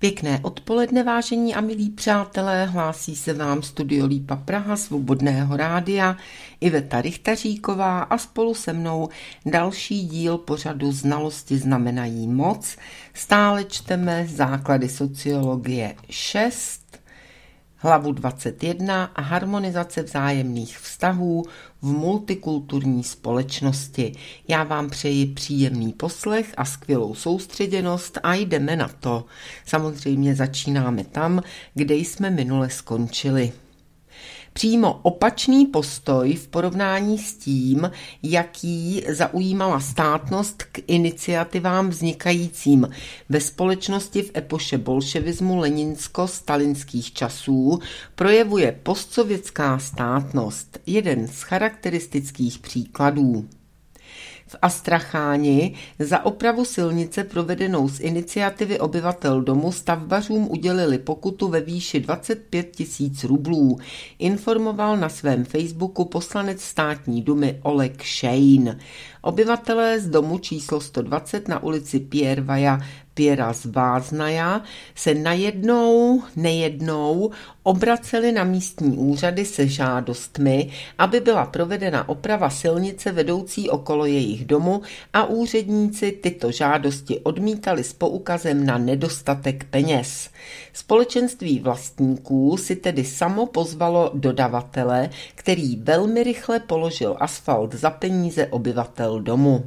Pěkné odpoledne, vážení a milí přátelé, hlásí se vám studio Lípa Praha, Svobodného rádia, Iveta Richtaříková a spolu se mnou další díl pořadu Znalosti znamenají moc. Stále čteme základy sociologie 6 hlavu 21 a harmonizace vzájemných vztahů v multikulturní společnosti. Já vám přeji příjemný poslech a skvělou soustředěnost a jdeme na to. Samozřejmě začínáme tam, kde jsme minule skončili přímo opačný postoj v porovnání s tím, jaký zaujímala státnost k iniciativám vznikajícím ve společnosti v epoše bolševismu leninsko-stalinských časů, projevuje postsovětská státnost, jeden z charakteristických příkladů v Astracháni za opravu silnice provedenou z iniciativy obyvatel domu stavbařům udělili pokutu ve výši 25 tisíc rublů, informoval na svém Facebooku poslanec státní dumy Oleg Shane. Obyvatelé z domu číslo 120 na ulici Pierre Vaja z váznaja se najednou, nejednou obraceli na místní úřady se žádostmi, aby byla provedena oprava silnice vedoucí okolo jejich domu a úředníci tyto žádosti odmítali s poukazem na nedostatek peněz. Společenství vlastníků si tedy samo pozvalo dodavatele, který velmi rychle položil asfalt za peníze obyvatel domu.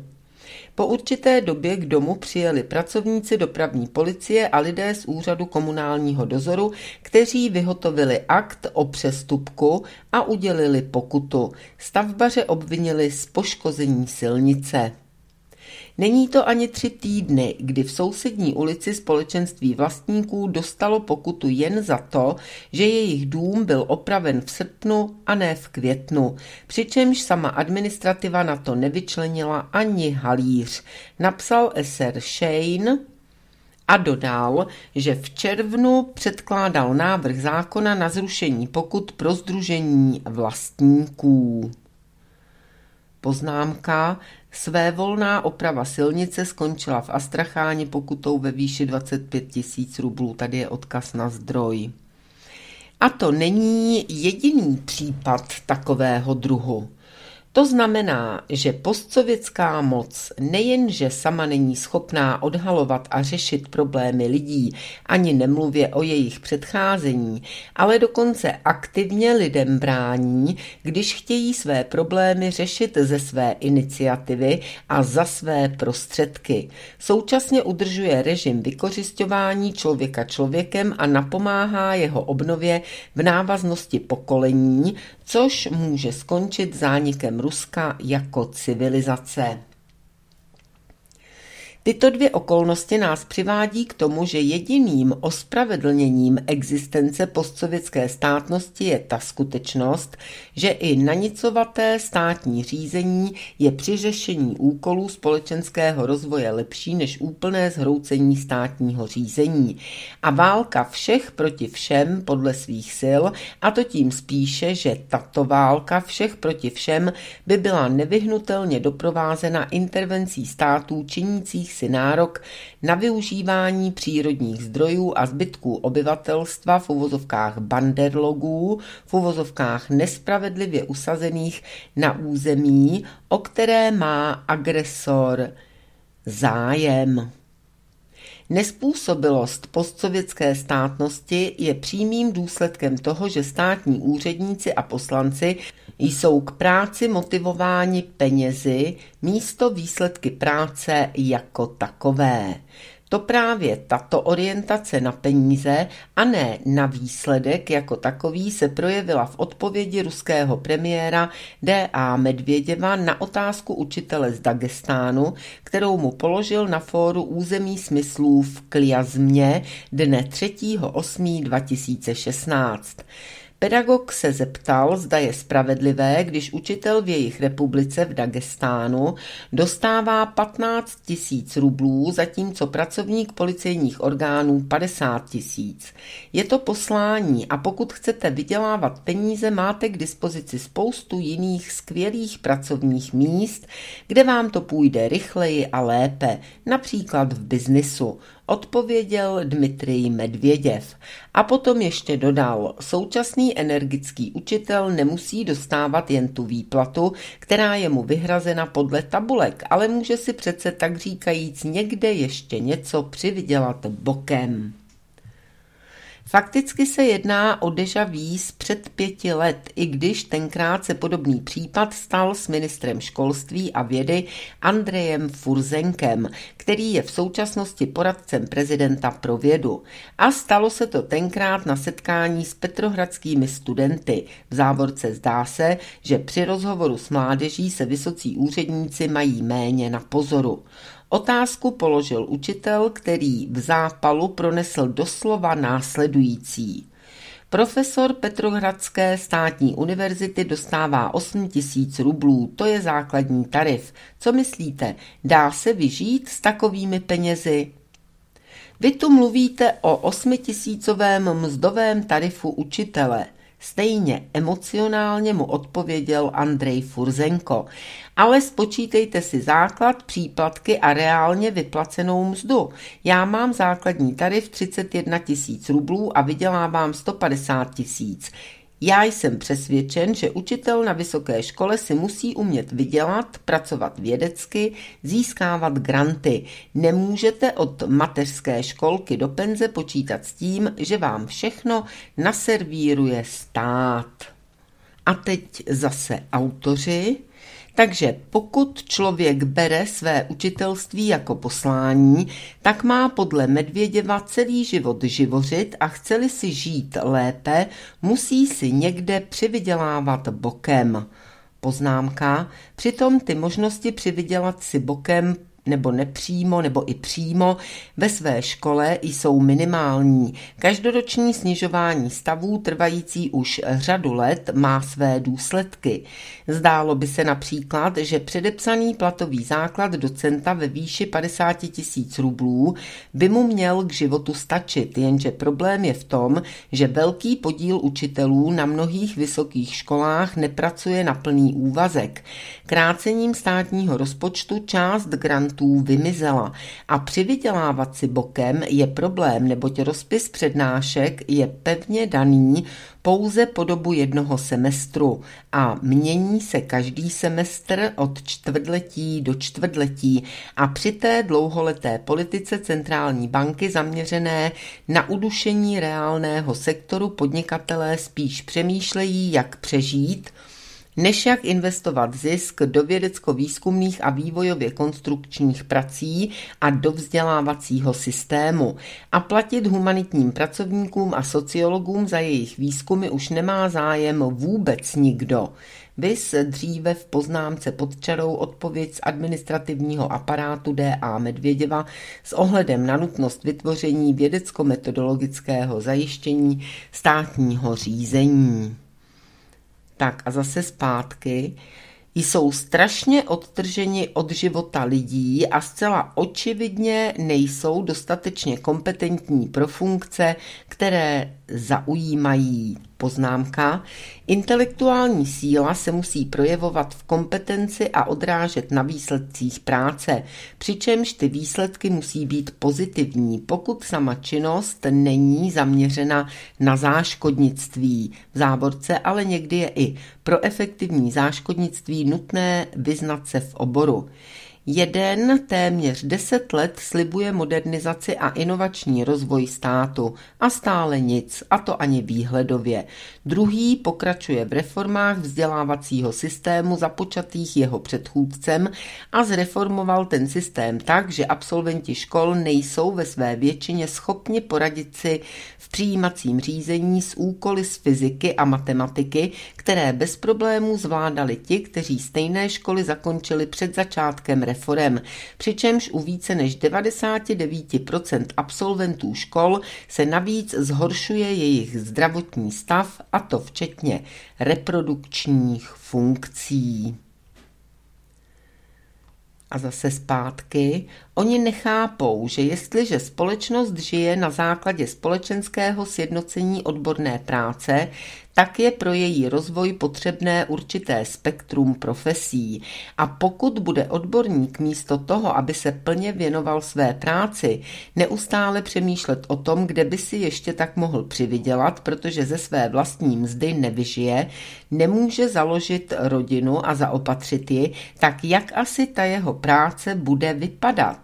Po určité době k domu přijeli pracovníci dopravní policie a lidé z úřadu komunálního dozoru, kteří vyhotovili akt o přestupku a udělili pokutu. Stavbaře obvinili z poškození silnice. Není to ani tři týdny, kdy v sousední ulici společenství vlastníků dostalo pokutu jen za to, že jejich dům byl opraven v srpnu a ne v květnu, přičemž sama administrativa na to nevyčlenila ani halíř. Napsal SR Shane, a dodal, že v červnu předkládal návrh zákona na zrušení pokut pro združení vlastníků. Poznámka, Svévolná oprava silnice skončila v Astracháně pokutou ve výši 25 tisíc rublů. Tady je odkaz na zdroj. A to není jediný případ takového druhu. To znamená, že postsovětská moc nejenže sama není schopná odhalovat a řešit problémy lidí, ani nemluvě o jejich předcházení, ale dokonce aktivně lidem brání, když chtějí své problémy řešit ze své iniciativy a za své prostředky. Současně udržuje režim vykořišťování člověka člověkem a napomáhá jeho obnově v návaznosti pokolení, což může skončit zánikem Ruska jako civilizace. Tyto dvě okolnosti nás přivádí k tomu, že jediným ospravedlněním existence postsovětské státnosti je ta skutečnost, že i nanicovaté státní řízení je při řešení úkolů společenského rozvoje lepší než úplné zhroucení státního řízení a válka všech proti všem podle svých sil a to tím spíše, že tato válka všech proti všem by byla nevyhnutelně doprovázena intervencí států činících majících si nárok na využívání přírodních zdrojů a zbytků obyvatelstva v uvozovkách banderlogů, v uvozovkách nespravedlivě usazených na území, o které má agresor zájem. Nespůsobilost postsovětské státnosti je přímým důsledkem toho, že státní úředníci a poslanci jsou k práci motivováni penězi místo výsledky práce jako takové. To právě tato orientace na peníze a ne na výsledek jako takový se projevila v odpovědi ruského premiéra D.A. Medvěděva na otázku učitele z Dagestánu, kterou mu položil na fóru území smyslů v Kliazmě dne 3.8.2016. Pedagog se zeptal, zda je spravedlivé, když učitel v jejich republice v Dagestánu dostává 15 tisíc rublů, zatímco pracovník policejních orgánů 50 tisíc. Je to poslání a pokud chcete vydělávat peníze, máte k dispozici spoustu jiných skvělých pracovních míst, kde vám to půjde rychleji a lépe, například v biznisu odpověděl Dmitrij Medvěděv. A potom ještě dodal, současný energický učitel nemusí dostávat jen tu výplatu, která je mu vyhrazena podle tabulek, ale může si přece tak říkajíc někde ještě něco přivydělat bokem. Fakticky se jedná o deja vu z před pěti let, i když tenkrát se podobný případ stal s ministrem školství a vědy Andrejem Furzenkem, který je v současnosti poradcem prezidenta pro vědu. A stalo se to tenkrát na setkání s petrohradskými studenty. V závorce zdá se, že při rozhovoru s mládeží se vysocí úředníci mají méně na pozoru. Otázku položil učitel, který v zápalu pronesl doslova následující. Profesor Petrohradské státní univerzity dostává 8 tisíc rublů, to je základní tarif. Co myslíte, dá se vyžít s takovými penězi? Vy tu mluvíte o osmitisícovém mzdovém tarifu učitele – Stejně emocionálně mu odpověděl Andrej Furzenko. Ale spočítejte si základ, příplatky a reálně vyplacenou mzdu. Já mám základní tarif 31 tisíc rublů a vydělávám 150 tisíc. Já jsem přesvědčen, že učitel na vysoké škole si musí umět vydělat, pracovat vědecky, získávat granty. Nemůžete od mateřské školky do penze počítat s tím, že vám všechno naservíruje stát. A teď zase autoři. Takže pokud člověk bere své učitelství jako poslání, tak má podle Medvěděva celý život živořit a chceli si žít lépe, musí si někde přivydělávat bokem. Poznámka, přitom ty možnosti přivydělat si bokem nebo nepřímo, nebo i přímo, ve své škole jsou minimální. Každoroční snižování stavů trvající už řadu let má své důsledky. Zdálo by se například, že předepsaný platový základ docenta ve výši 50 tisíc rublů by mu měl k životu stačit, jenže problém je v tom, že velký podíl učitelů na mnohých vysokých školách nepracuje na plný úvazek. Krácením státního rozpočtu část grant klientů vymizela a přivydělávat si bokem je problém, neboť rozpis přednášek je pevně daný pouze po dobu jednoho semestru a mění se každý semestr od čtvrtletí do čtvrtletí a při té dlouholeté politice centrální banky zaměřené na udušení reálného sektoru podnikatelé spíš přemýšlejí, jak přežít – než jak investovat zisk do vědecko-výzkumných a vývojově konstrukčních prací a do vzdělávacího systému. A platit humanitním pracovníkům a sociologům za jejich výzkumy už nemá zájem vůbec nikdo. Vys dříve v poznámce pod čarou odpověď z administrativního aparátu D.A. Medvěděva s ohledem na nutnost vytvoření vědecko-metodologického zajištění státního řízení tak a zase zpátky, jsou strašně odtrženi od života lidí a zcela očividně nejsou dostatečně kompetentní pro funkce, které zaujímají. Poznámka. Intelektuální síla se musí projevovat v kompetenci a odrážet na výsledcích práce, přičemž ty výsledky musí být pozitivní, pokud sama činnost není zaměřena na záškodnictví. V záborce ale někdy je i pro efektivní záškodnictví nutné vyznat se v oboru. Jeden téměř deset let slibuje modernizaci a inovační rozvoj státu a stále nic, a to ani výhledově. Druhý pokračuje v reformách vzdělávacího systému započatých jeho předchůdcem a zreformoval ten systém tak, že absolventi škol nejsou ve své většině schopni poradit si v přijímacím řízení s úkoly z fyziky a matematiky, které bez problémů zvládali ti, kteří stejné školy zakončili před začátkem reform, přičemž u více než 99% absolventů škol se navíc zhoršuje jejich zdravotní stav, a to včetně reprodukčních funkcí a zase zpátky, oni nechápou, že jestliže společnost žije na základě společenského sjednocení odborné práce, tak je pro její rozvoj potřebné určité spektrum profesí. A pokud bude odborník místo toho, aby se plně věnoval své práci, neustále přemýšlet o tom, kde by si ještě tak mohl přivydělat, protože ze své vlastní mzdy nevyžije, nemůže založit rodinu a zaopatřit ji, tak jak asi ta jeho práce bude vypadat?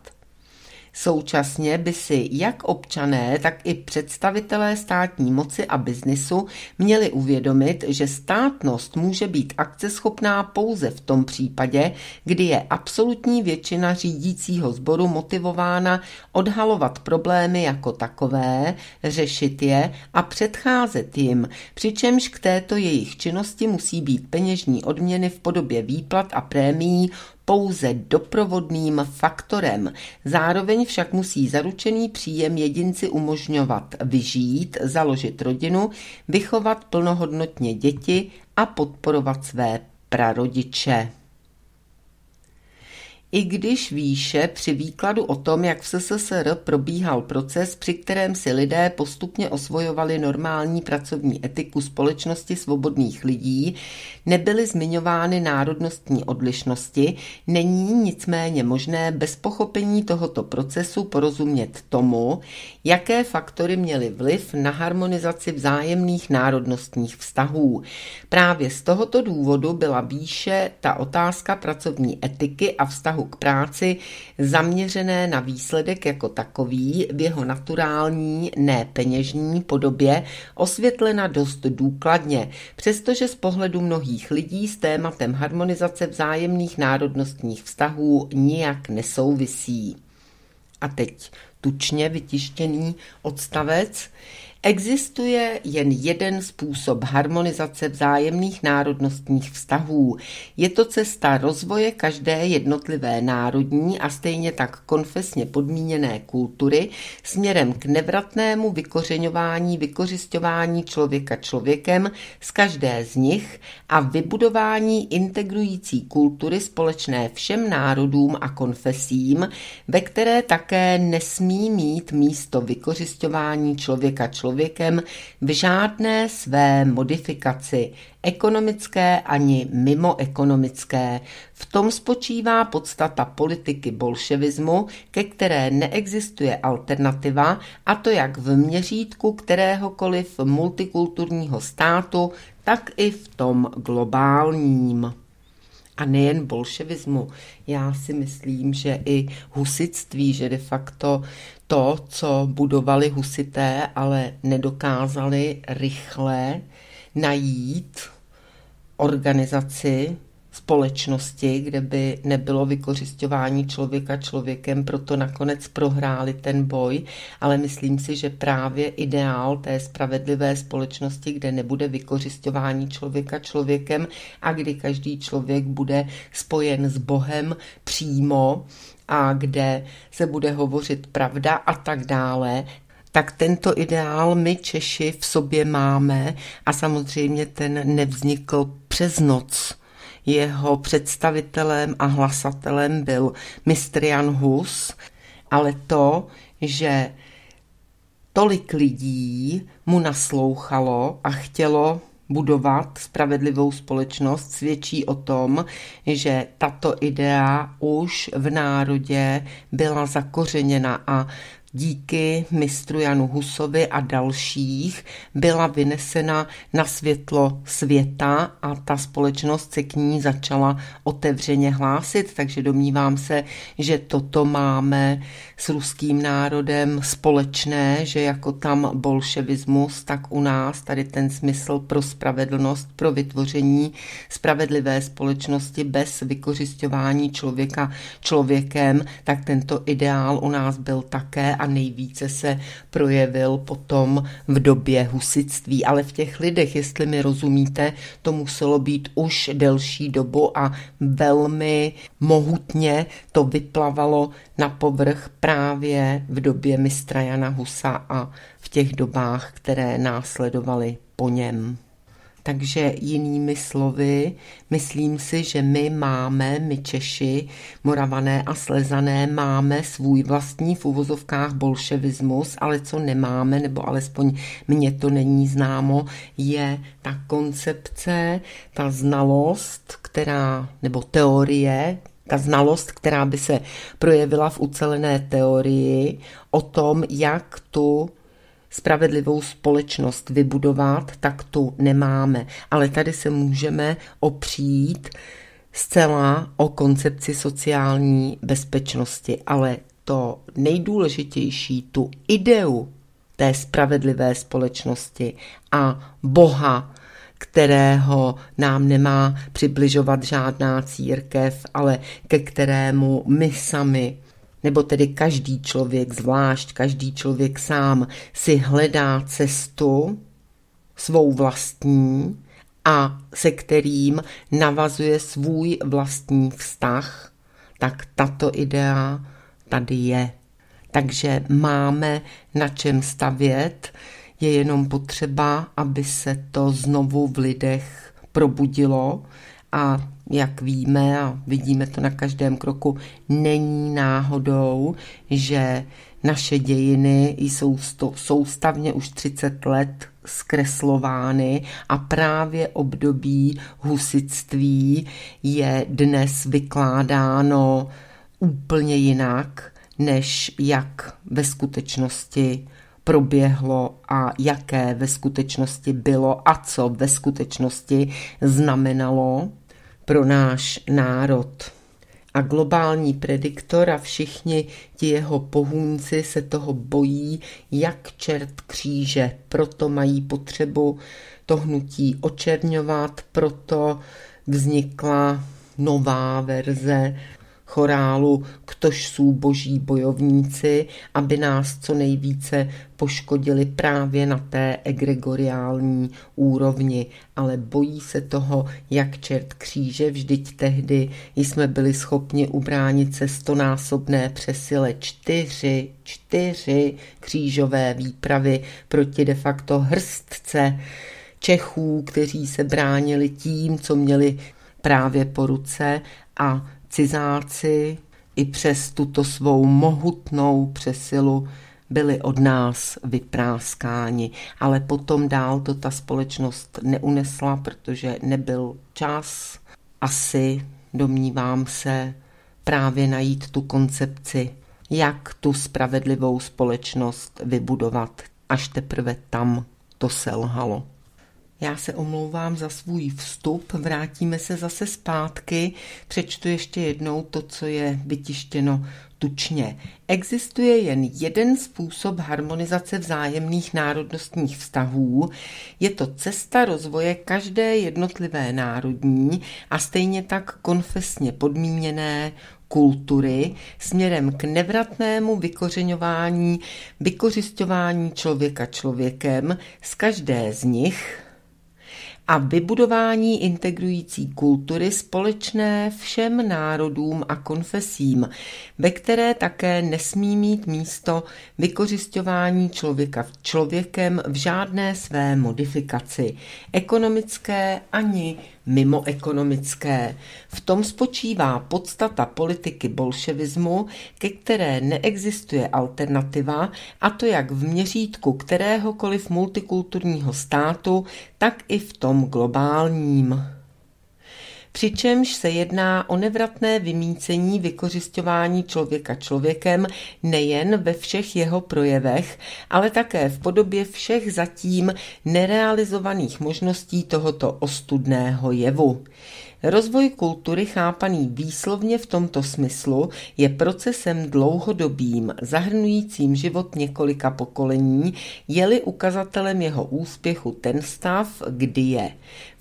Současně by si jak občané, tak i představitelé státní moci a biznisu měli uvědomit, že státnost může být akceschopná pouze v tom případě, kdy je absolutní většina řídícího sboru motivována odhalovat problémy jako takové, řešit je a předcházet jim, přičemž k této jejich činnosti musí být peněžní odměny v podobě výplat a prémií pouze doprovodným faktorem. Zároveň však musí zaručený příjem jedinci umožňovat vyžít, založit rodinu, vychovat plnohodnotně děti a podporovat své prarodiče i když výše při výkladu o tom, jak v SSR probíhal proces, při kterém si lidé postupně osvojovali normální pracovní etiku společnosti svobodných lidí, nebyly zmiňovány národnostní odlišnosti, není nicméně možné bez pochopení tohoto procesu porozumět tomu, jaké faktory měly vliv na harmonizaci vzájemných národnostních vztahů. Právě z tohoto důvodu byla výše ta otázka pracovní etiky a vztahu vztahu k práci zaměřené na výsledek jako takový v jeho naturální, ne peněžní podobě osvětlena dost důkladně, přestože z pohledu mnohých lidí s tématem harmonizace vzájemných národnostních vztahů nijak nesouvisí. A teď tučně vytištěný odstavec – Existuje jen jeden způsob harmonizace vzájemných národnostních vztahů. Je to cesta rozvoje každé jednotlivé národní a stejně tak konfesně podmíněné kultury směrem k nevratnému vykořeňování, vykořišťování člověka člověkem z každé z nich a vybudování integrující kultury společné všem národům a konfesím, ve které také nesmí mít místo vykořišťování člověka člověkem člověkem v žádné své modifikaci, ekonomické ani mimoekonomické. V tom spočívá podstata politiky bolševismu, ke které neexistuje alternativa, a to jak v měřítku kteréhokoliv multikulturního státu, tak i v tom globálním. A nejen bolševismu. Já si myslím, že i husitství, že de facto to, co budovali husité, ale nedokázali rychle najít organizaci společnosti, kde by nebylo vykořišťování člověka člověkem, proto nakonec prohráli ten boj, ale myslím si, že právě ideál té spravedlivé společnosti, kde nebude vykořišťování člověka člověkem a kdy každý člověk bude spojen s Bohem přímo, a kde se bude hovořit pravda a tak dále, tak tento ideál my Češi v sobě máme a samozřejmě ten nevznikl přes noc. Jeho představitelem a hlasatelem byl mistr Jan Hus, ale to, že tolik lidí mu naslouchalo a chtělo budovat spravedlivou společnost, svědčí o tom, že tato idea už v národě byla zakořeněna a díky mistru Janu Husovi a dalších byla vynesena na světlo světa a ta společnost se k ní začala otevřeně hlásit, takže domnívám se, že toto máme s ruským národem společné, že jako tam bolševismus, tak u nás tady ten smysl pro spravedlnost, pro vytvoření spravedlivé společnosti bez vykořišťování člověka člověkem, tak tento ideál u nás byl také a nejvíce se projevil potom v době husitství. Ale v těch lidech, jestli mi rozumíte, to muselo být už delší dobu a velmi mohutně to vyplavalo na povrch právě v době mistra Jana Husa a v těch dobách, které následovaly po něm. Takže jinými slovy, myslím si, že my máme, my Češi, Moravané a Slezané, máme svůj vlastní v uvozovkách bolševismus, ale co nemáme, nebo alespoň mně to není známo, je ta koncepce, ta znalost, která, nebo teorie, ta znalost, která by se projevila v ucelené teorii o tom, jak tu spravedlivou společnost vybudovat, tak tu nemáme. Ale tady se můžeme opřít zcela o koncepci sociální bezpečnosti. Ale to nejdůležitější, tu ideu té spravedlivé společnosti a Boha, kterého nám nemá přibližovat žádná církev, ale ke kterému my sami nebo tedy každý člověk zvlášť, každý člověk sám si hledá cestu svou vlastní a se kterým navazuje svůj vlastní vztah, tak tato idea tady je. Takže máme na čem stavět, je jenom potřeba, aby se to znovu v lidech probudilo a jak víme a vidíme to na každém kroku, není náhodou, že naše dějiny jsou soustavně už 30 let zkreslovány a právě období husitství je dnes vykládáno úplně jinak, než jak ve skutečnosti proběhlo a jaké ve skutečnosti bylo a co ve skutečnosti znamenalo pro náš národ. A globální prediktor a všichni ti jeho pohůnci se toho bojí, jak čert kříže. Proto mají potřebu to hnutí očerňovat, proto vznikla nová verze chorálu Ktož jsou boží bojovníci, aby nás co nejvíce poškodili právě na té egregoriální úrovni, ale bojí se toho, jak čert kříže, vždyť tehdy jsme byli schopni ubránit se stonásobné přesile čtyři, čtyři křížové výpravy proti de facto hrstce Čechů, kteří se bránili tím, co měli právě po ruce a cizáci i přes tuto svou mohutnou přesilu byli od nás vypráskáni. Ale potom dál to ta společnost neunesla, protože nebyl čas. Asi, domnívám se, právě najít tu koncepci, jak tu spravedlivou společnost vybudovat. Až teprve tam to selhalo. Já se omlouvám za svůj vstup, vrátíme se zase zpátky, přečtu ještě jednou to, co je vytištěno tučně. Existuje jen jeden způsob harmonizace vzájemných národnostních vztahů. Je to cesta rozvoje každé jednotlivé národní a stejně tak konfesně podmíněné kultury směrem k nevratnému vykořeňování, vykořišťování člověka člověkem z každé z nich a vybudování integrující kultury společné všem národům a konfesím, ve které také nesmí mít místo vykořišťování člověka v člověkem v žádné své modifikaci, ekonomické ani mimoekonomické. V tom spočívá podstata politiky bolševismu, ke které neexistuje alternativa, a to jak v měřítku kteréhokoliv multikulturního státu, tak i v tom globálním přičemž se jedná o nevratné vymícení vykořišťování člověka člověkem nejen ve všech jeho projevech, ale také v podobě všech zatím nerealizovaných možností tohoto ostudného jevu. Rozvoj kultury chápaný výslovně v tomto smyslu je procesem dlouhodobým, zahrnujícím život několika pokolení, je-li ukazatelem jeho úspěchu ten stav, kdy je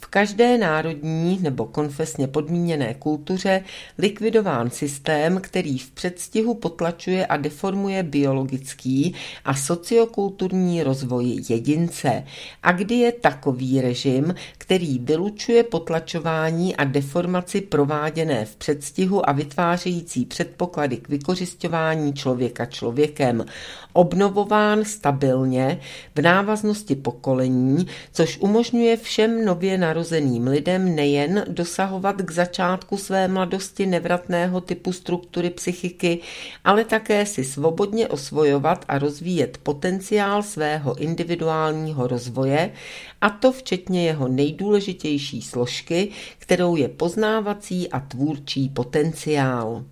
v každé národní nebo konfesně podmíněné kultuře likvidován systém, který v předstihu potlačuje a deformuje biologický a sociokulturní rozvoj jedince a kdy je takový režim, který vylučuje potlačování a deformaci prováděné v předstihu a vytvářející předpoklady k vykořišťování člověka člověkem, obnovován stabilně v návaznosti pokolení, což umožňuje všem nově narozeným lidem nejen dosahovat k začátku své mladosti nevratného typu struktury psychiky, ale také si svobodně osvojovat a rozvíjet potenciál svého individuálního rozvoje, a to včetně jeho nejdůležitější složky, kterou je poznávací a tvůrčí potenciál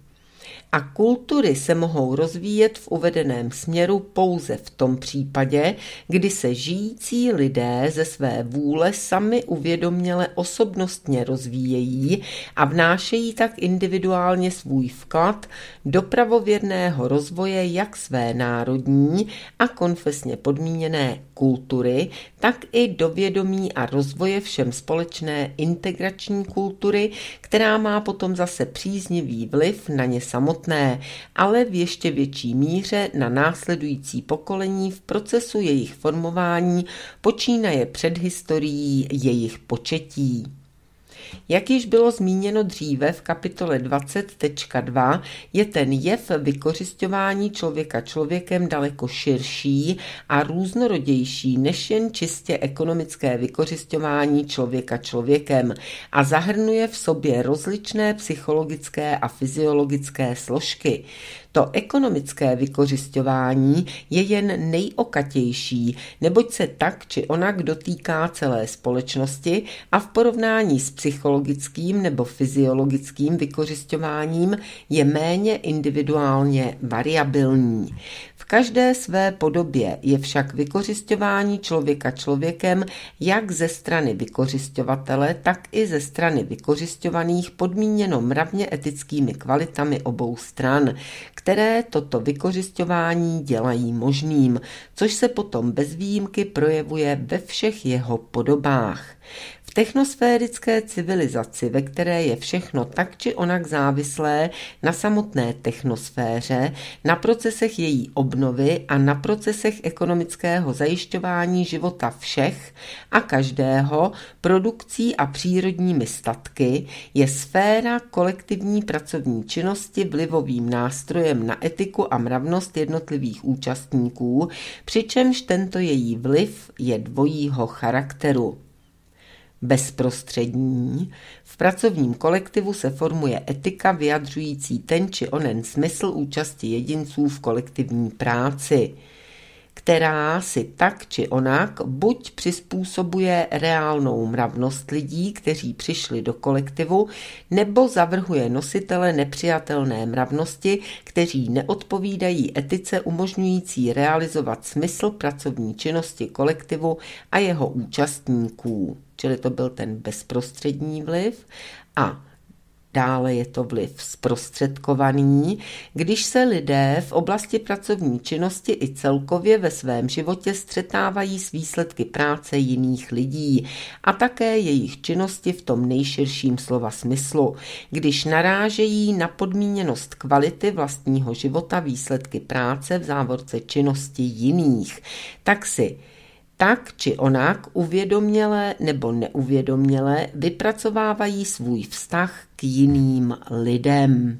a kultury se mohou rozvíjet v uvedeném směru pouze v tom případě, kdy se žijící lidé ze své vůle sami uvědoměle osobnostně rozvíjejí a vnášejí tak individuálně svůj vklad do pravověrného rozvoje jak své národní a konfesně podmíněné kultury, tak i do vědomí a rozvoje všem společné integrační kultury, která má potom zase příznivý vliv na ně samotné samotné, ale v ještě větší míře na následující pokolení v procesu jejich formování počínaje předhistorií jejich početí. Jak již bylo zmíněno dříve v kapitole 20.2, je ten jev vykořišťování člověka člověkem daleko širší a různorodější než jen čistě ekonomické vykořišťování člověka člověkem a zahrnuje v sobě rozličné psychologické a fyziologické složky. To ekonomické vykořišťování je jen nejokatější, neboť se tak či onak dotýká celé společnosti a v porovnání s psychologickým nebo fyziologickým vykořišťováním je méně individuálně variabilní. V každé své podobě je však vykořišťování člověka člověkem jak ze strany vykořišťovatele, tak i ze strany vykořišťovaných podmíněno mravně etickými kvalitami obou stran, které toto vykořišťování dělají možným, což se potom bez výjimky projevuje ve všech jeho podobách technosférické civilizaci, ve které je všechno tak či onak závislé na samotné technosféře, na procesech její obnovy a na procesech ekonomického zajišťování života všech a každého produkcí a přírodními statky, je sféra kolektivní pracovní činnosti vlivovým nástrojem na etiku a mravnost jednotlivých účastníků, přičemž tento její vliv je dvojího charakteru bezprostřední, v pracovním kolektivu se formuje etika vyjadřující ten či onen smysl účasti jedinců v kolektivní práci, která si tak či onak buď přizpůsobuje reálnou mravnost lidí, kteří přišli do kolektivu, nebo zavrhuje nositele nepřijatelné mravnosti, kteří neodpovídají etice umožňující realizovat smysl pracovní činnosti kolektivu a jeho účastníků čili to byl ten bezprostřední vliv. A Dále je to vliv zprostředkovaný, když se lidé v oblasti pracovní činnosti i celkově ve svém životě střetávají s výsledky práce jiných lidí a také jejich činnosti v tom nejširším slova smyslu, když narážejí na podmíněnost kvality vlastního života výsledky práce v závorce činnosti jiných, tak si tak či onak uvědomělé nebo neuvědomělé vypracovávají svůj vztah k jiným lidem.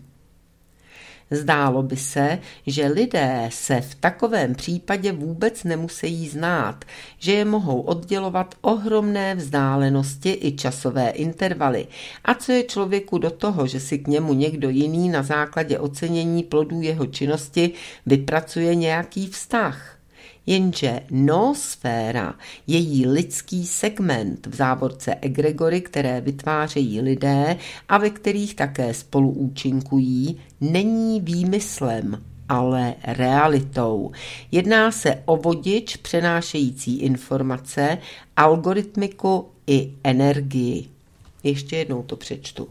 Zdálo by se, že lidé se v takovém případě vůbec nemusí znát, že je mohou oddělovat ohromné vzdálenosti i časové intervaly. A co je člověku do toho, že si k němu někdo jiný na základě ocenění plodů jeho činnosti vypracuje nějaký vztah? Jenže noosféra, její lidský segment v závorce egregory, které vytvářejí lidé a ve kterých také spoluúčinkují, není výmyslem, ale realitou. Jedná se o vodič přenášející informace, algoritmiku i energii. Ještě jednou to přečtu.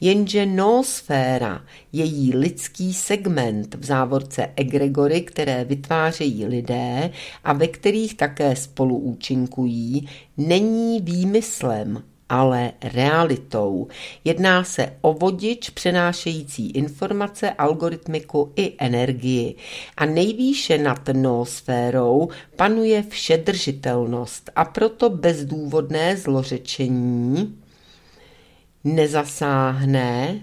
Jenže noosféra, její lidský segment v závorce egregory, které vytvářejí lidé a ve kterých také spoluúčinkují, není výmyslem, ale realitou. Jedná se o vodič přenášející informace, algoritmiku i energii. A nejvýše nad noosférou panuje všedržitelnost a proto bezdůvodné zlořečení nezasáhne,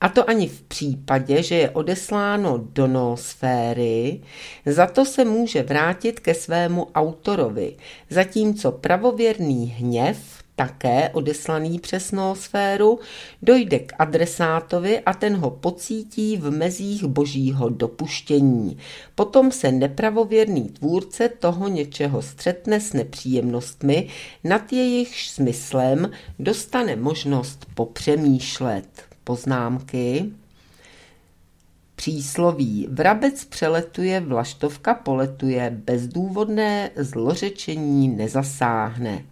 a to ani v případě, že je odesláno do nosféry, za to se může vrátit ke svému autorovi, zatímco pravověrný hněv také odeslaný přes nosféru, dojde k adresátovi a ten ho pocítí v mezích božího dopuštění. Potom se nepravověrný tvůrce toho něčeho střetne s nepříjemnostmi, nad jejich smyslem dostane možnost popřemýšlet. Poznámky Přísloví vrabec přeletuje, vlaštovka poletuje, bezdůvodné zlořečení nezasáhne.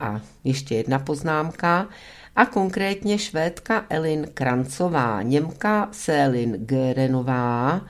A ještě jedna poznámka, a konkrétně švédka Elin Krancová, Němka Selin Gerenová,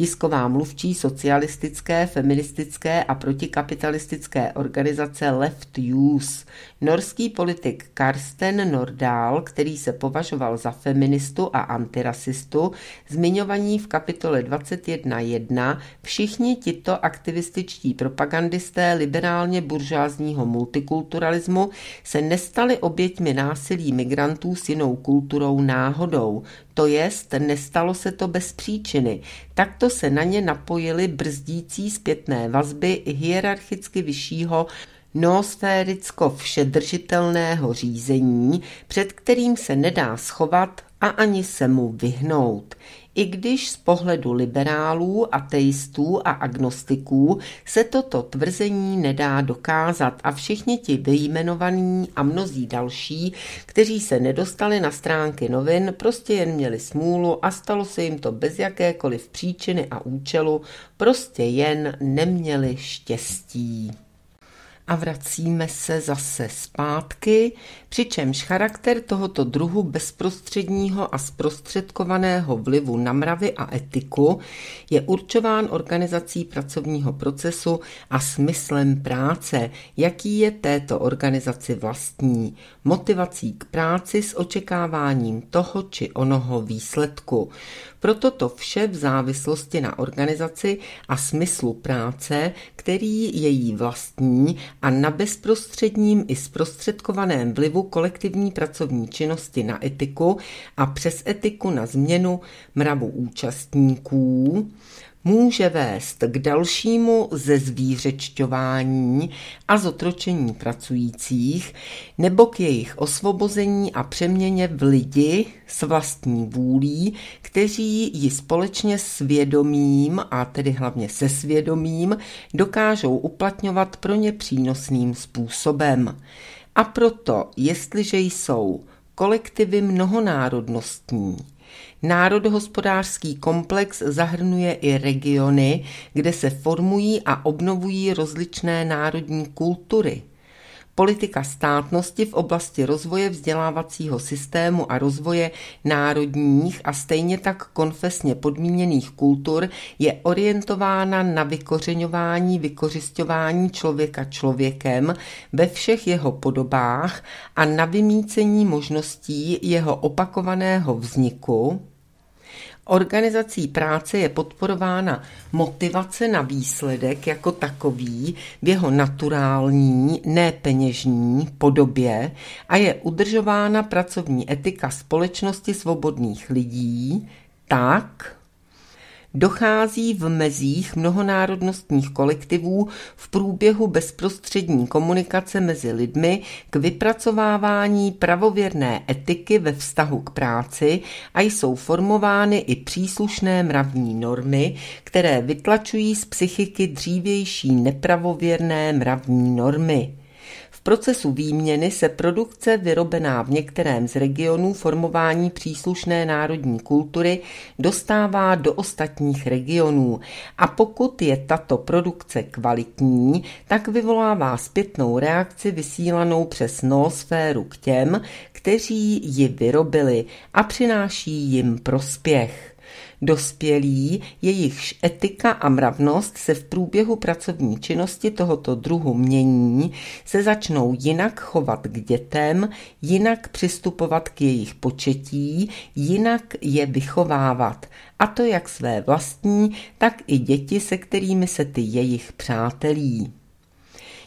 tisková mluvčí socialistické, feministické a protikapitalistické organizace Left Use. Norský politik Karsten Nordahl, který se považoval za feministu a antirasistu, zmiňovaní v kapitole 21.1, všichni tito aktivističtí propagandisté liberálně buržázního multikulturalismu se nestali oběťmi násilí migrantů s jinou kulturou náhodou. To jest, nestalo se to bez příčiny. Takto se na ně napojily brzdící zpětné vazby hierarchicky vyššího noosféricko-všedržitelného řízení, před kterým se nedá schovat a ani se mu vyhnout i když z pohledu liberálů, ateistů a agnostiků se toto tvrzení nedá dokázat a všichni ti vyjmenovaní a mnozí další, kteří se nedostali na stránky novin, prostě jen měli smůlu a stalo se jim to bez jakékoliv příčiny a účelu, prostě jen neměli štěstí. A vracíme se zase zpátky přičemž charakter tohoto druhu bezprostředního a zprostředkovaného vlivu na mravy a etiku je určován organizací pracovního procesu a smyslem práce, jaký je této organizaci vlastní, motivací k práci s očekáváním toho či onoho výsledku. Proto to vše v závislosti na organizaci a smyslu práce, který je její vlastní a na bezprostředním i zprostředkovaném vlivu vlivu kolektivní pracovní činnosti na etiku a přes etiku na změnu mravu účastníků, může vést k dalšímu zezvířečťování a zotročení pracujících nebo k jejich osvobození a přeměně v lidi s vlastní vůlí, kteří ji společně s vědomím a tedy hlavně se svědomím dokážou uplatňovat pro ně přínosným způsobem. A proto, jestliže jsou kolektivy mnohonárodnostní, Národohospodářský komplex zahrnuje i regiony, kde se formují a obnovují rozličné národní kultury politika státnosti v oblasti rozvoje vzdělávacího systému a rozvoje národních a stejně tak konfesně podmíněných kultur je orientována na vykořeňování, vykořišťování člověka člověkem ve všech jeho podobách a na vymícení možností jeho opakovaného vzniku, organizací práce je podporována motivace na výsledek jako takový v jeho naturální, nepeněžní podobě a je udržována pracovní etika společnosti svobodných lidí tak, dochází v mezích mnohonárodnostních kolektivů v průběhu bezprostřední komunikace mezi lidmi k vypracovávání pravověrné etiky ve vztahu k práci a jsou formovány i příslušné mravní normy, které vytlačují z psychiky dřívější nepravověrné mravní normy procesu výměny se produkce vyrobená v některém z regionů formování příslušné národní kultury dostává do ostatních regionů a pokud je tato produkce kvalitní, tak vyvolává zpětnou reakci vysílanou přes nosféru k těm, kteří ji vyrobili a přináší jim prospěch dospělí, jejichž etika a mravnost se v průběhu pracovní činnosti tohoto druhu mění, se začnou jinak chovat k dětem, jinak přistupovat k jejich početí, jinak je vychovávat, a to jak své vlastní, tak i děti, se kterými se ty jejich přátelí.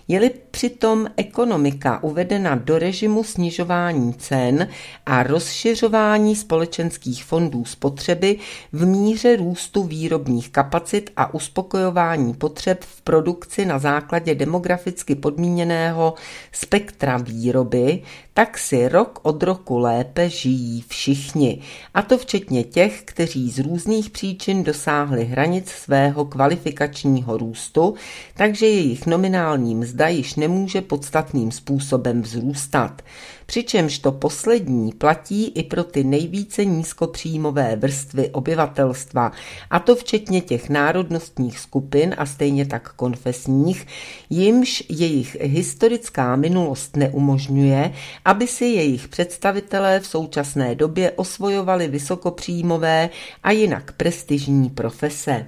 Je-li přitom ekonomika uvedena do režimu snižování cen a rozšiřování společenských fondů spotřeby v míře růstu výrobních kapacit a uspokojování potřeb v produkci na základě demograficky podmíněného spektra výroby, tak si rok od roku lépe žijí všichni, a to včetně těch, kteří z různých příčin dosáhli hranic svého kvalifikačního růstu, takže jejich nominální mzda již nemůže podstatným způsobem vzrůstat. Přičemž to poslední platí i pro ty nejvíce nízkopříjmové vrstvy obyvatelstva, a to včetně těch národnostních skupin a stejně tak konfesních, jimž jejich historická minulost neumožňuje, aby si jejich představitelé v současné době osvojovali vysokopříjmové a jinak prestižní profese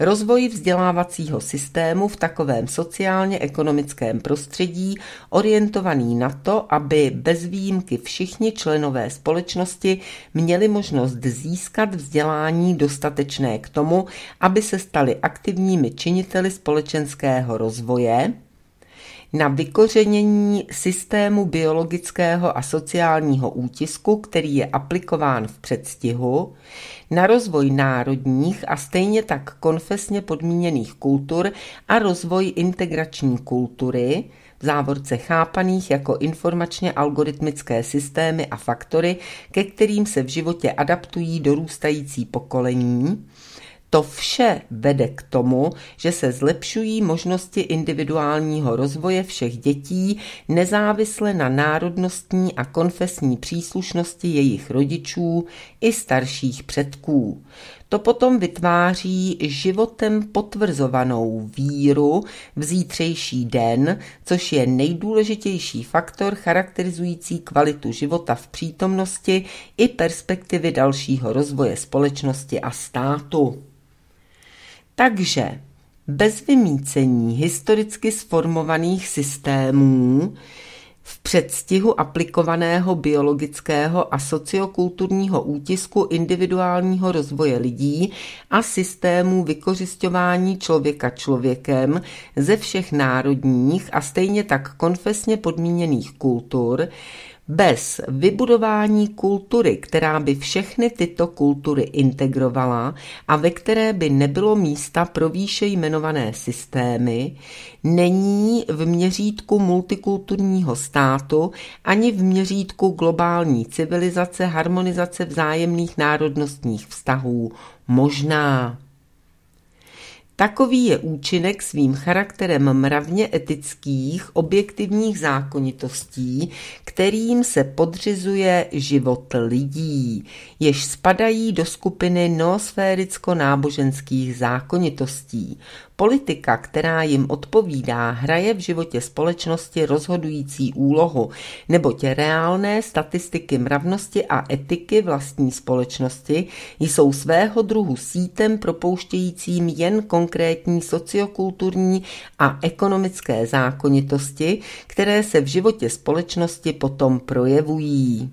rozvoji vzdělávacího systému v takovém sociálně-ekonomickém prostředí orientovaný na to, aby bez výjimky všichni členové společnosti měli možnost získat vzdělání dostatečné k tomu, aby se stali aktivními činiteli společenského rozvoje, na vykořenění systému biologického a sociálního útisku, který je aplikován v předstihu, na rozvoj národních a stejně tak konfesně podmíněných kultur a rozvoj integrační kultury, v závorce chápaných jako informačně algoritmické systémy a faktory, ke kterým se v životě adaptují dorůstající pokolení, to vše vede k tomu, že se zlepšují možnosti individuálního rozvoje všech dětí nezávisle na národnostní a konfesní příslušnosti jejich rodičů i starších předků. To potom vytváří životem potvrzovanou víru v zítřejší den, což je nejdůležitější faktor charakterizující kvalitu života v přítomnosti i perspektivy dalšího rozvoje společnosti a státu. Takže bez vymícení historicky sformovaných systémů v předstihu aplikovaného biologického a sociokulturního útisku individuálního rozvoje lidí a systému vykořišťování člověka člověkem ze všech národních a stejně tak konfesně podmíněných kultur, bez vybudování kultury, která by všechny tyto kultury integrovala a ve které by nebylo místa pro výše jmenované systémy, není v měřítku multikulturního státu ani v měřítku globální civilizace harmonizace vzájemných národnostních vztahů možná. Takový je účinek svým charakterem mravně etických objektivních zákonitostí, kterým se podřizuje život lidí, jež spadají do skupiny noosféricko-náboženských zákonitostí. Politika, která jim odpovídá, hraje v životě společnosti rozhodující úlohu, neboť reálné statistiky mravnosti a etiky vlastní společnosti jsou svého druhu sítem propouštějícím jen konkrétní sociokulturní a ekonomické zákonitosti, které se v životě společnosti potom projevují.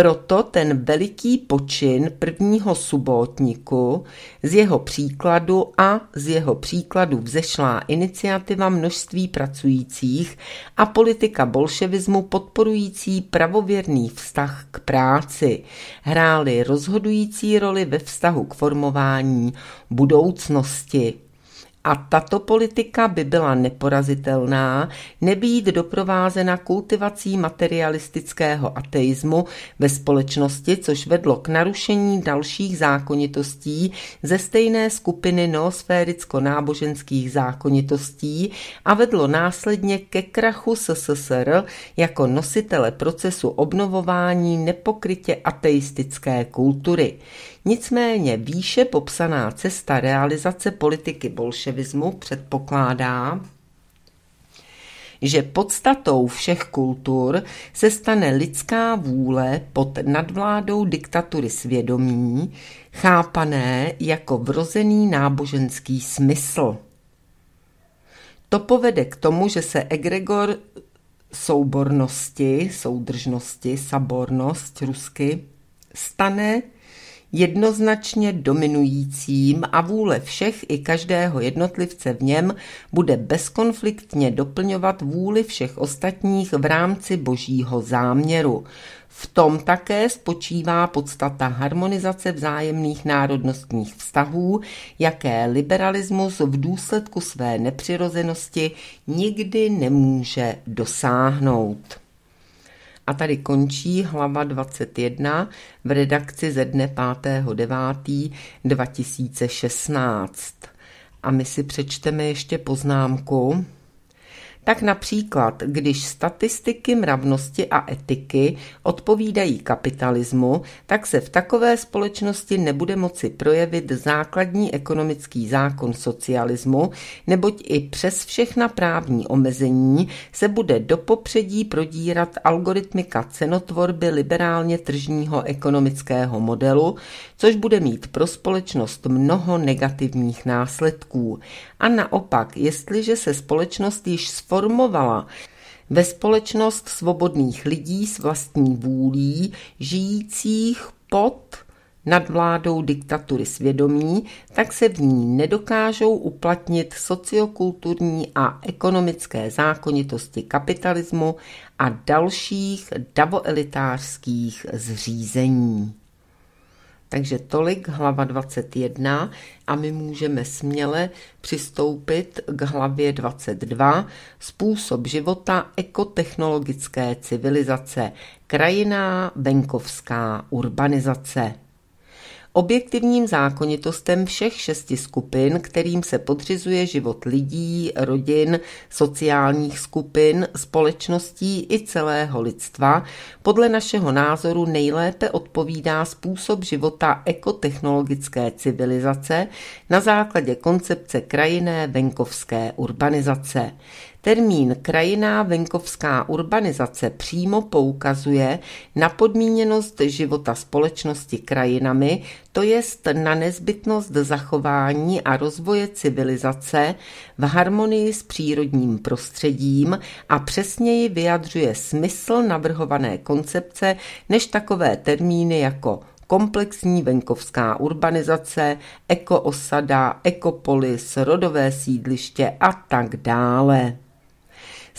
Proto ten veliký počin prvního subotníku z jeho příkladu a z jeho příkladu vzešlá iniciativa množství pracujících a politika bolševismu podporující pravověrný vztah k práci hrály rozhodující roli ve vztahu k formování budoucnosti. A tato politika by byla neporazitelná, nebýt doprovázena kultivací materialistického ateismu ve společnosti, což vedlo k narušení dalších zákonitostí ze stejné skupiny noosféricko-náboženských zákonitostí a vedlo následně ke krachu SSSR jako nositele procesu obnovování nepokrytě ateistické kultury. Nicméně výše popsaná cesta realizace politiky bolševismu předpokládá, že podstatou všech kultur se stane lidská vůle pod nadvládou diktatury svědomí, chápané jako vrozený náboženský smysl. To povede k tomu, že se egregor soubornosti, soudržnosti, sabornost rusky, stane jednoznačně dominujícím a vůle všech i každého jednotlivce v něm bude bezkonfliktně doplňovat vůli všech ostatních v rámci božího záměru. V tom také spočívá podstata harmonizace vzájemných národnostních vztahů, jaké liberalismus v důsledku své nepřirozenosti nikdy nemůže dosáhnout. A tady končí hlava 21 v redakci ze dne 5.9.2016. A my si přečteme ještě poznámku, tak například, když statistiky mravnosti a etiky odpovídají kapitalismu, tak se v takové společnosti nebude moci projevit základní ekonomický zákon socialismu, neboť i přes všechna právní omezení se bude do popředí prodírat algoritmika cenotvorby liberálně tržního ekonomického modelu, což bude mít pro společnost mnoho negativních následků. A naopak, jestliže se společnost již sformovala ve společnost svobodných lidí s vlastní vůlí, žijících pod nad vládou diktatury svědomí, tak se v ní nedokážou uplatnit sociokulturní a ekonomické zákonitosti kapitalismu a dalších davoelitářských zřízení. Takže tolik hlava 21 a my můžeme směle přistoupit k hlavě 22 způsob života ekotechnologické civilizace, krajina, venkovská urbanizace objektivním zákonitostem všech šesti skupin, kterým se podřizuje život lidí, rodin, sociálních skupin, společností i celého lidstva, podle našeho názoru nejlépe odpovídá způsob života ekotechnologické civilizace na základě koncepce krajiné venkovské urbanizace. Termín krajiná venkovská urbanizace přímo poukazuje na podmíněnost života společnosti krajinami, to jest na nezbytnost zachování a rozvoje civilizace v harmonii s přírodním prostředím a přesněji vyjadřuje smysl navrhované koncepce než takové termíny jako komplexní venkovská urbanizace, ekoosada, ekopolis, rodové sídliště a tak dále.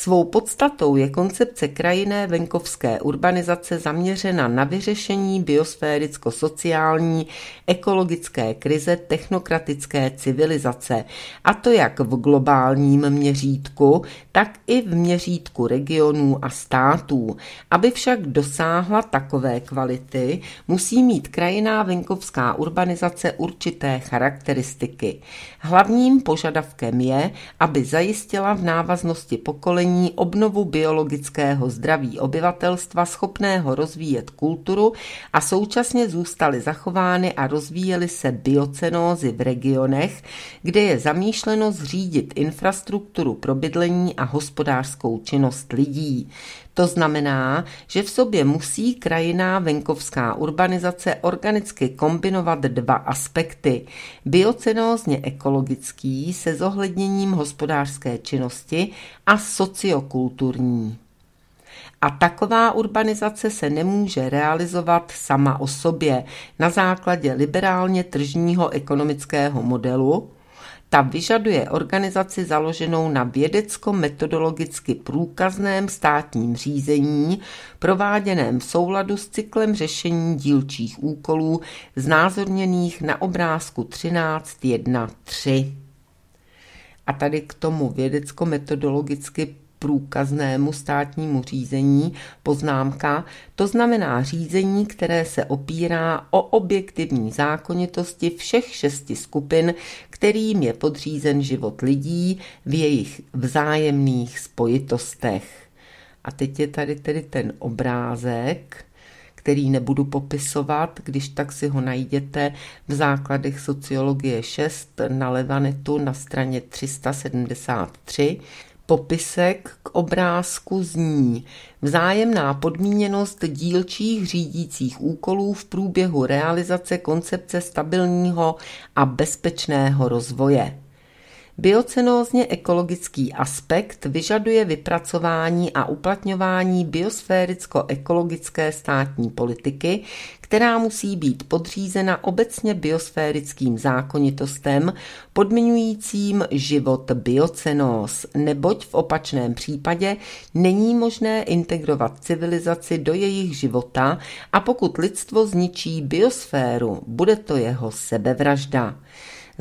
Svou podstatou je koncepce krajiné venkovské urbanizace zaměřena na vyřešení biosféricko-sociální ekologické krize technokratické civilizace, a to jak v globálním měřítku, tak i v měřítku regionů a států. Aby však dosáhla takové kvality, musí mít krajiná venkovská urbanizace určité charakteristiky. Hlavním požadavkem je, aby zajistila v návaznosti pokolení obnovu biologického zdraví obyvatelstva schopného rozvíjet kulturu a současně zůstaly zachovány a rozvíjely se biocenózy v regionech, kde je zamýšleno zřídit infrastrukturu pro bydlení a hospodářskou činnost lidí. To znamená, že v sobě musí krajiná venkovská urbanizace organicky kombinovat dva aspekty. Biocenózně ekologický se zohledněním hospodářské činnosti a sociokulturní. A taková urbanizace se nemůže realizovat sama o sobě na základě liberálně tržního ekonomického modelu, ta vyžaduje organizaci založenou na vědecko-metodologicky průkazném státním řízení, prováděném v souladu s cyklem řešení dílčích úkolů znázorněných na obrázku 13.1.3. A tady k tomu vědecko-metodologicky průkaznému státnímu řízení poznámka, to znamená řízení, které se opírá o objektivní zákonitosti všech šesti skupin, kterým je podřízen život lidí v jejich vzájemných spojitostech. A teď je tady tedy ten obrázek, který nebudu popisovat, když tak si ho najděte v základech sociologie 6 na Levanetu na straně 373. Popisek k obrázku zní vzájemná podmíněnost dílčích řídících úkolů v průběhu realizace koncepce stabilního a bezpečného rozvoje. Biocenózně ekologický aspekt vyžaduje vypracování a uplatňování biosféricko-ekologické státní politiky, která musí být podřízena obecně biosférickým zákonitostem podmiňujícím život biocenóz, neboť v opačném případě není možné integrovat civilizaci do jejich života a pokud lidstvo zničí biosféru, bude to jeho sebevražda.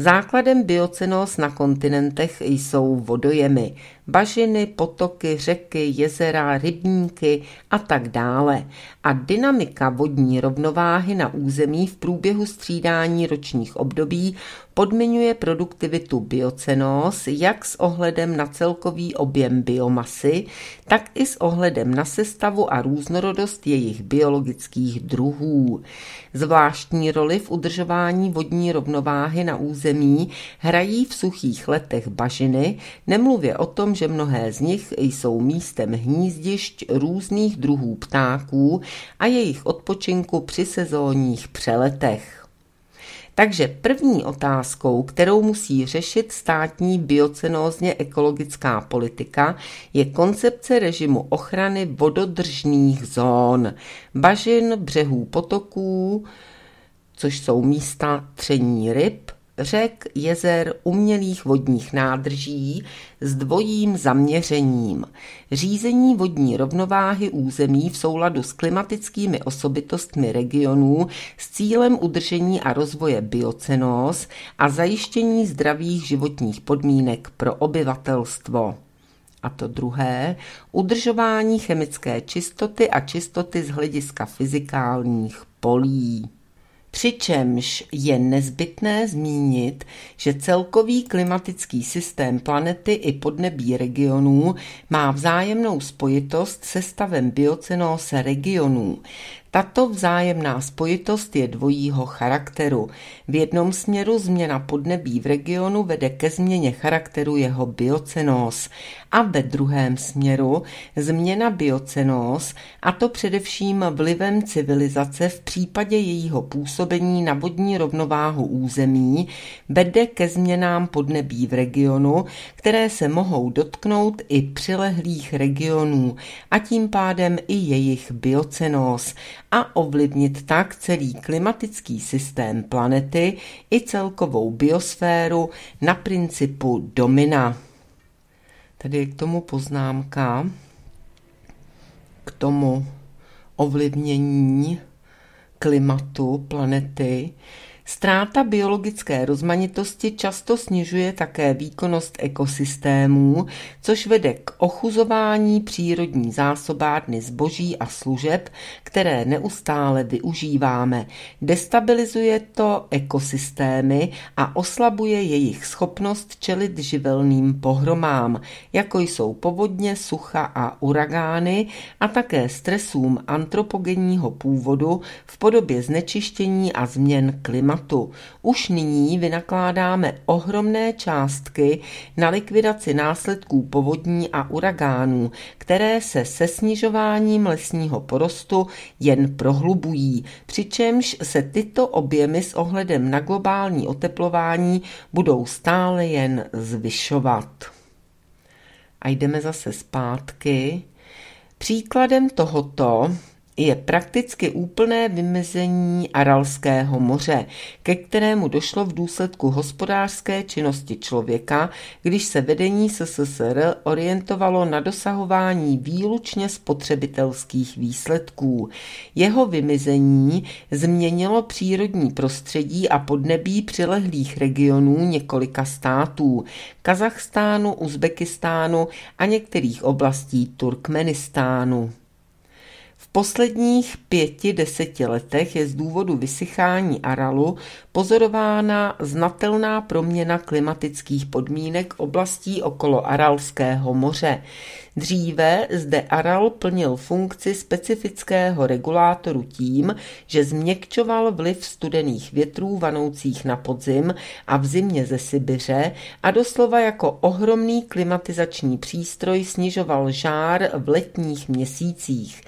Základem biocenóz na kontinentech jsou vodojemy, bažiny, potoky, řeky, jezera, rybníky a tak dále a dynamika vodní rovnováhy na území v průběhu střídání ročních období podmiňuje produktivitu biocenóz jak s ohledem na celkový objem biomasy, tak i s ohledem na sestavu a různorodost jejich biologických druhů. Zvláštní roli v udržování vodní rovnováhy na území hrají v suchých letech bažiny, nemluvě o tom, tom, že mnohé z nich jsou místem hnízdišť různých druhů ptáků a jejich odpočinku při sezónních přeletech. Takže první otázkou, kterou musí řešit státní biocenózně ekologická politika, je koncepce režimu ochrany vododržných zón, bažin, břehů potoků, což jsou místa tření ryb, řek, jezer, umělých vodních nádrží s dvojím zaměřením. Řízení vodní rovnováhy území v souladu s klimatickými osobitostmi regionů s cílem udržení a rozvoje biocenos a zajištění zdravých životních podmínek pro obyvatelstvo. A to druhé, udržování chemické čistoty a čistoty z hlediska fyzikálních polí. Přičemž je nezbytné zmínit, že celkový klimatický systém planety i podnebí regionů má vzájemnou spojitost se stavem biocenóse regionů. Tato vzájemná spojitost je dvojího charakteru. V jednom směru změna podnebí v regionu vede ke změně charakteru jeho biocenóz a ve druhém směru změna biocenóz, a to především vlivem civilizace v případě jejího působení na vodní rovnováhu území, vede ke změnám podnebí v regionu, které se mohou dotknout i přilehlých regionů a tím pádem i jejich biocenóz a ovlivnit tak celý klimatický systém planety i celkovou biosféru na principu domina. Tady je k tomu poznámka, k tomu ovlivnění klimatu planety, Stráta biologické rozmanitosti často snižuje také výkonnost ekosystémů, což vede k ochuzování přírodní zásobárny zboží a služeb, které neustále využíváme. Destabilizuje to ekosystémy a oslabuje jejich schopnost čelit živelným pohromám, jako jsou povodně, sucha a uragány a také stresům antropogenního původu v podobě znečištění a změn klimatu státu. Už nyní vynakládáme ohromné částky na likvidaci následků povodní a uragánů, které se se snižováním lesního porostu jen prohlubují, přičemž se tyto objemy s ohledem na globální oteplování budou stále jen zvyšovat. A jdeme zase zpátky. Příkladem tohoto je prakticky úplné vymezení Aralského moře, ke kterému došlo v důsledku hospodářské činnosti člověka, když se vedení SSR orientovalo na dosahování výlučně spotřebitelských výsledků. Jeho vymezení změnilo přírodní prostředí a podnebí přilehlých regionů několika států – Kazachstánu, Uzbekistánu a některých oblastí Turkmenistánu posledních pěti deseti letech je z důvodu vysychání Aralu pozorována znatelná proměna klimatických podmínek oblastí okolo Aralského moře. Dříve zde Aral plnil funkci specifického regulátoru tím, že změkčoval vliv studených větrů vanoucích na podzim a v zimě ze Sibiře a doslova jako ohromný klimatizační přístroj snižoval žár v letních měsících.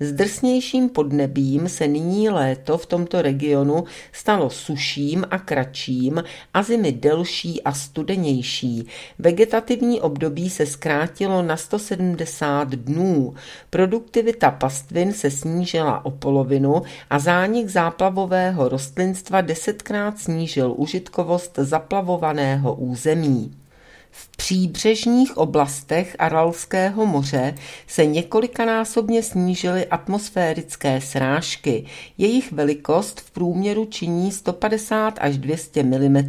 S drsnějším podnebím se nyní léto v tomto regionu stalo suším a kratším a zimy delší a studenější. Vegetativní období se zkrátilo na 170 70 dnů. Produktivita pastvin se snížila o polovinu a zánik záplavového rostlinstva desetkrát snížil užitkovost zaplavovaného území. V příbřežních oblastech Aralského moře se několikanásobně snížily atmosférické srážky. Jejich velikost v průměru činí 150 až 200 mm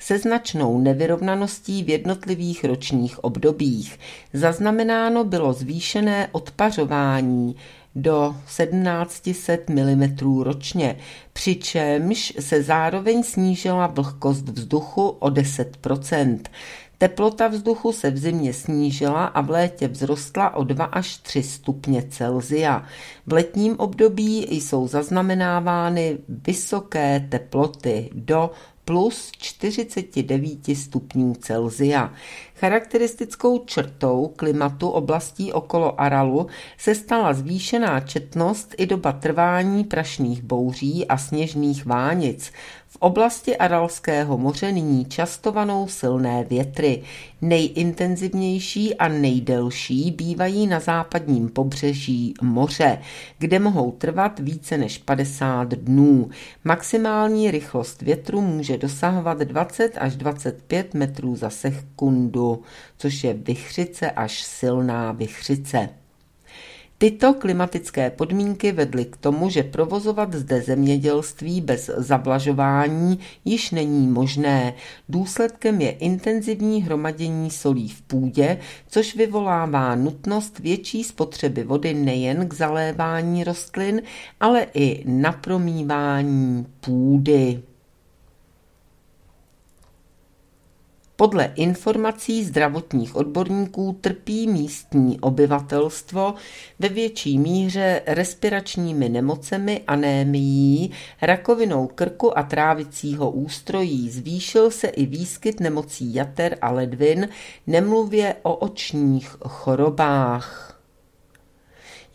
se značnou nevyrovnaností v jednotlivých ročních obdobích. Zaznamenáno bylo zvýšené odpařování do 1700 mm ročně, přičemž se zároveň snížila vlhkost vzduchu o 10 Teplota vzduchu se v zimě snížila a v létě vzrostla o 2 až 3 stupně Celzia. V letním období jsou zaznamenávány vysoké teploty do plus 49 stupňů Celzia. Charakteristickou črtou klimatu oblastí okolo Aralu se stala zvýšená četnost i doba trvání prašných bouří a sněžných vánic oblasti Aralského moře nyní častovanou silné větry. Nejintenzivnější a nejdelší bývají na západním pobřeží moře, kde mohou trvat více než 50 dnů. Maximální rychlost větru může dosahovat 20 až 25 metrů za sekundu, což je vychřice až silná vychřice. Tyto klimatické podmínky vedly k tomu, že provozovat zde zemědělství bez zavlažování již není možné. Důsledkem je intenzivní hromadění solí v půdě, což vyvolává nutnost větší spotřeby vody nejen k zalévání rostlin, ale i na promývání půdy. Podle informací zdravotních odborníků trpí místní obyvatelstvo ve větší míře respiračními nemocemi, anémií, rakovinou krku a trávicího ústrojí. Zvýšil se i výskyt nemocí jater a ledvin, nemluvě o očních chorobách.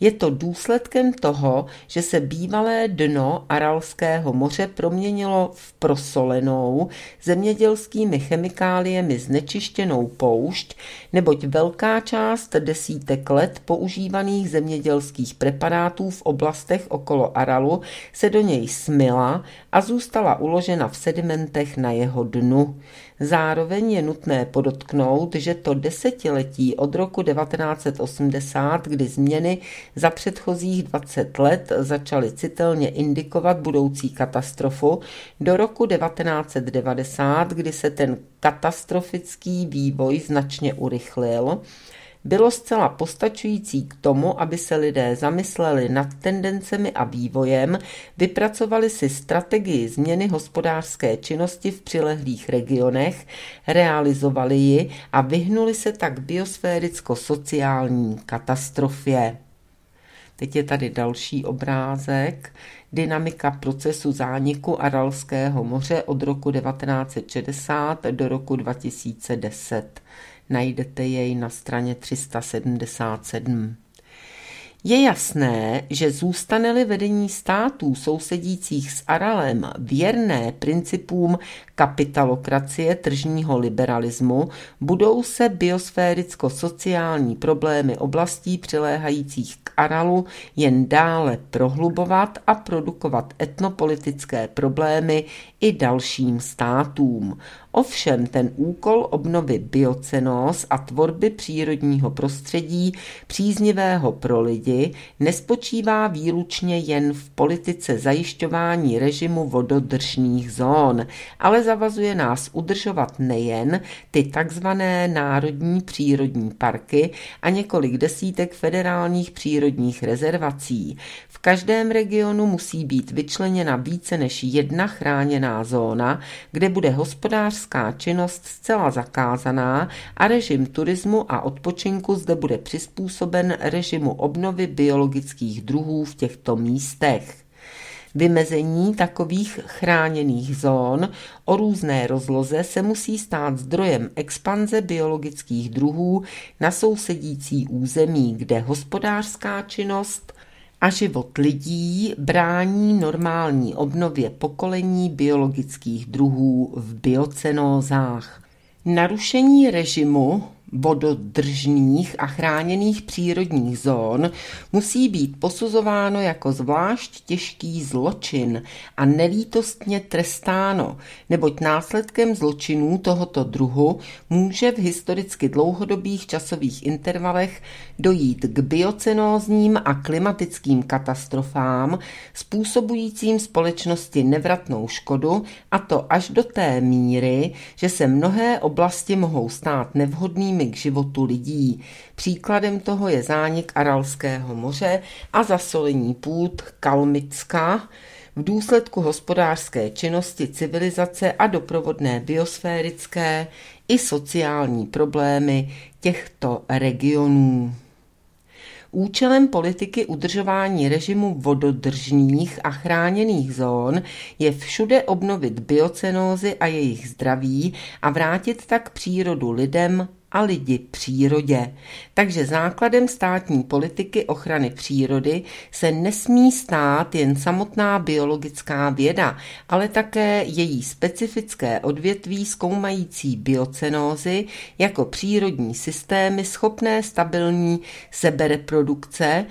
Je to důsledkem toho, že se bývalé dno Aralského moře proměnilo v prosolenou, zemědělskými chemikáliemi znečištěnou poušť, neboť velká část desítek let používaných zemědělských preparátů v oblastech okolo Aralu se do něj smila a zůstala uložena v sedimentech na jeho dnu. Zároveň je nutné podotknout, že to desetiletí od roku 1980, kdy změny za předchozích 20 let začaly citelně indikovat budoucí katastrofu, do roku 1990, kdy se ten katastrofický vývoj značně urychlil, bylo zcela postačující k tomu, aby se lidé zamysleli nad tendencemi a vývojem, vypracovali si strategii změny hospodářské činnosti v přilehlých regionech, realizovali ji a vyhnuli se tak biosféricko-sociální katastrofě. Teď je tady další obrázek. Dynamika procesu zániku Aralského moře od roku 1960 do roku 2010. Najdete jej na straně 377. Je jasné, že zůstane-li vedení států sousedících s Aralem věrné principům kapitalokracie tržního liberalismu, budou se biosféricko-sociální problémy oblastí přiléhajících k Aralu jen dále prohlubovat a produkovat etnopolitické problémy i dalším státům. Ovšem ten úkol obnovy biocenóz a tvorby přírodního prostředí příznivého pro lidi nespočívá výlučně jen v politice zajišťování režimu vododržných zón, ale zavazuje nás udržovat nejen ty takzvané národní přírodní parky a několik desítek federálních přírodních rezervací každém regionu musí být vyčleněna více než jedna chráněná zóna, kde bude hospodářská činnost zcela zakázaná a režim turismu a odpočinku zde bude přizpůsoben režimu obnovy biologických druhů v těchto místech vymezení takových chráněných zón o různé rozloze se musí stát zdrojem expanze biologických druhů na sousedící území, kde hospodářská činnost, a život lidí brání normální obnově pokolení biologických druhů v biocenózách. Narušení režimu vododržných a chráněných přírodních zón musí být posuzováno jako zvlášť těžký zločin a nelítostně trestáno, neboť následkem zločinů tohoto druhu může v historicky dlouhodobých časových intervalech dojít k biocenózním a klimatickým katastrofám, způsobujícím společnosti nevratnou škodu, a to až do té míry, že se mnohé oblasti mohou stát nevhodnými blízkými k životu lidí. Příkladem toho je zánik Aralského moře a zasolení půd Kalmická, v důsledku hospodářské činnosti civilizace a doprovodné biosférické i sociální problémy těchto regionů. Účelem politiky udržování režimu vododržních a chráněných zón je všude obnovit biocenózy a jejich zdraví a vrátit tak přírodu lidem a lidi přírodě. Takže základem státní politiky ochrany přírody se nesmí stát jen samotná biologická věda, ale také její specifické odvětví zkoumající biocenózy jako přírodní systémy schopné stabilní sebereprodukce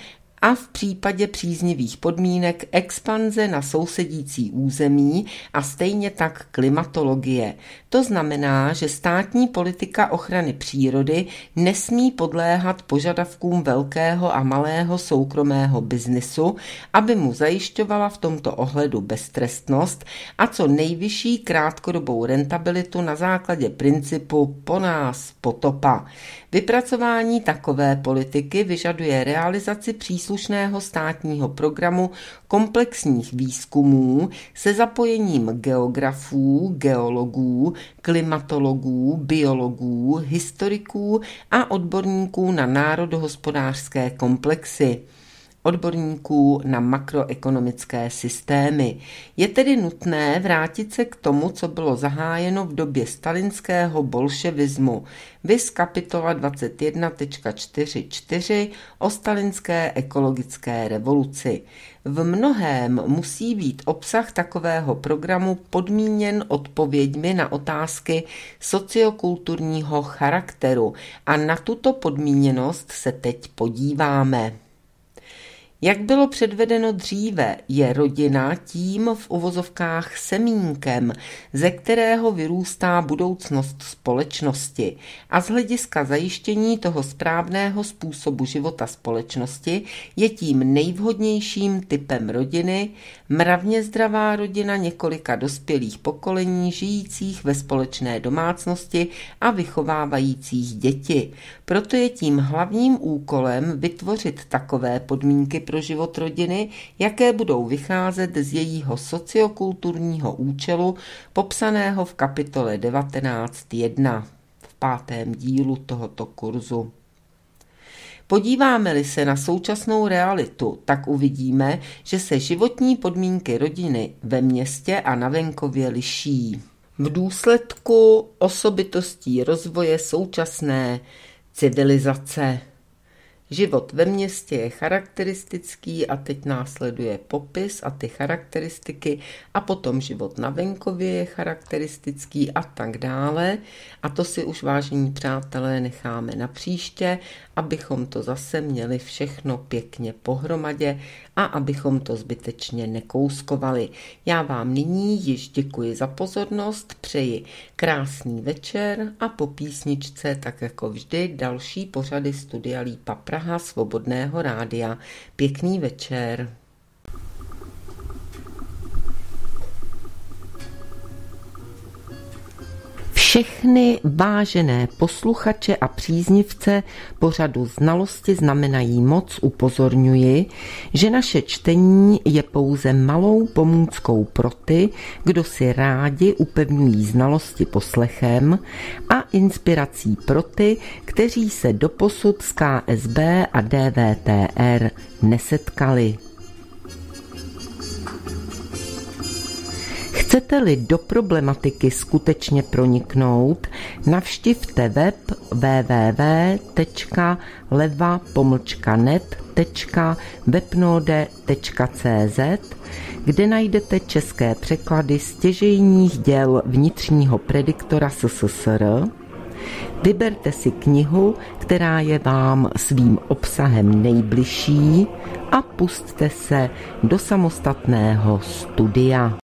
a v případě příznivých podmínek expanze na sousedící území a stejně tak klimatologie. To znamená, že státní politika ochrany přírody nesmí podléhat požadavkům velkého a malého soukromého biznisu, aby mu zajišťovala v tomto ohledu beztrestnost a co nejvyšší krátkodobou rentabilitu na základě principu po nás potopa. Vypracování takové politiky vyžaduje realizaci příslušných příslušného státního programu komplexních výzkumů se zapojením geografů, geologů, klimatologů, biologů, historiků a odborníků na národohospodářské komplexy odborníků na makroekonomické systémy. Je tedy nutné vrátit se k tomu, co bylo zahájeno v době stalinského bolševismu, vys kapitola 21.44 o stalinské ekologické revoluci. V mnohém musí být obsah takového programu podmíněn odpověďmi na otázky sociokulturního charakteru a na tuto podmíněnost se teď podíváme. Jak bylo předvedeno dříve, je rodina tím v uvozovkách semínkem, ze kterého vyrůstá budoucnost společnosti a z hlediska zajištění toho správného způsobu života společnosti je tím nejvhodnějším typem rodiny mravně zdravá rodina několika dospělých pokolení žijících ve společné domácnosti a vychovávajících děti. Proto je tím hlavním úkolem vytvořit takové podmínky pro život rodiny, jaké budou vycházet z jejího sociokulturního účelu popsaného v kapitole 19.1 v pátém dílu tohoto kurzu. Podíváme-li se na současnou realitu, tak uvidíme, že se životní podmínky rodiny ve městě a na venkově liší. V důsledku osobitostí rozvoje současné civilizace. Život ve městě je charakteristický a teď následuje popis a ty charakteristiky a potom život na venkově je charakteristický a tak dále. A to si už, vážení přátelé, necháme na příště, abychom to zase měli všechno pěkně pohromadě a abychom to zbytečně nekouskovali. Já vám nyní již děkuji za pozornost, přeji krásný večer a po písničce, tak jako vždy, další pořady Studia Lípa Praha Svobodného rádia. Pěkný večer. Všechny vážené posluchače a příznivce pořadu znalosti znamenají moc upozorňuji, že naše čtení je pouze malou pomůckou pro ty, kdo si rádi upevňují znalosti poslechem a inspirací pro ty, kteří se doposud s KSB a DVTR nesetkali. Chcete-li do problematiky skutečně proniknout, navštivte web www.leva.net.webnode.cz, kde najdete české překlady stěžejních děl vnitřního prediktora SSSR, Vyberte si knihu, která je vám svým obsahem nejbližší a pustte se do samostatného studia.